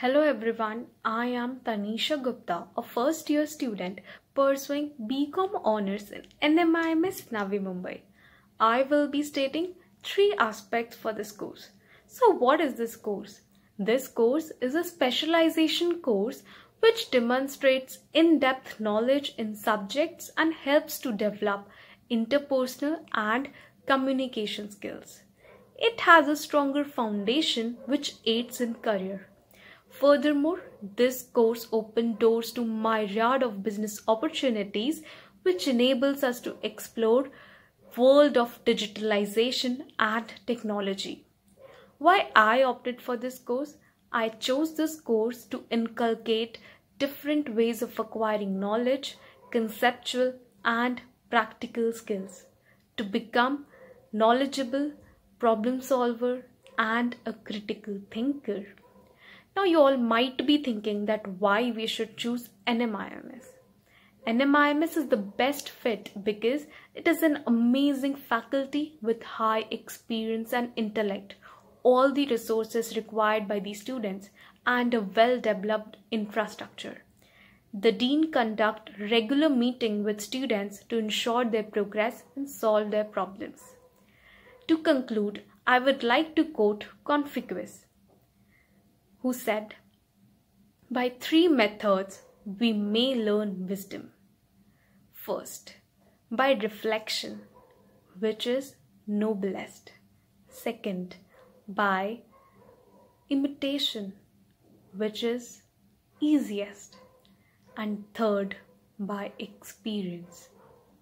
Hello everyone, I am Tanisha Gupta, a first year student pursuing BCom honors in NMIMS Navi Mumbai. I will be stating three aspects for this course. So what is this course? This course is a specialization course which demonstrates in-depth knowledge in subjects and helps to develop interpersonal and communication skills. It has a stronger foundation which aids in career. Furthermore, this course opened doors to myriad of business opportunities which enables us to explore world of digitalization and technology. Why I opted for this course? I chose this course to inculcate different ways of acquiring knowledge, conceptual and practical skills to become knowledgeable, problem solver and a critical thinker. Now you all might be thinking that why we should choose NMIMS. NMIMS is the best fit because it is an amazing faculty with high experience and intellect, all the resources required by the students and a well-developed infrastructure. The dean conduct regular meeting with students to ensure their progress and solve their problems. To conclude, I would like to quote Confucius who said, By three methods we may learn wisdom. First, by reflection, which is noblest. Second, by imitation, which is easiest. And third, by experience,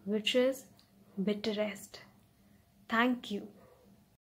which is bitterest. Thank you.